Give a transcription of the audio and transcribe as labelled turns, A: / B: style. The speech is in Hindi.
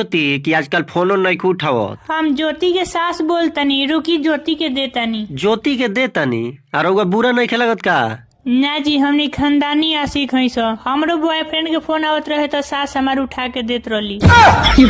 A: ज्योति कि आजकल फोन नहीं उठाओ
B: हम ज्योति के सास बोलतनी रुकी ज्योति के देतनी
A: ज्योति के देतनी और बुरा नहीं लगत का
B: ना जी हम खानदानी आशिक हई सो बॉयफ्रेंड के फोन आवत रहे तो सास हमार उठा के देते रही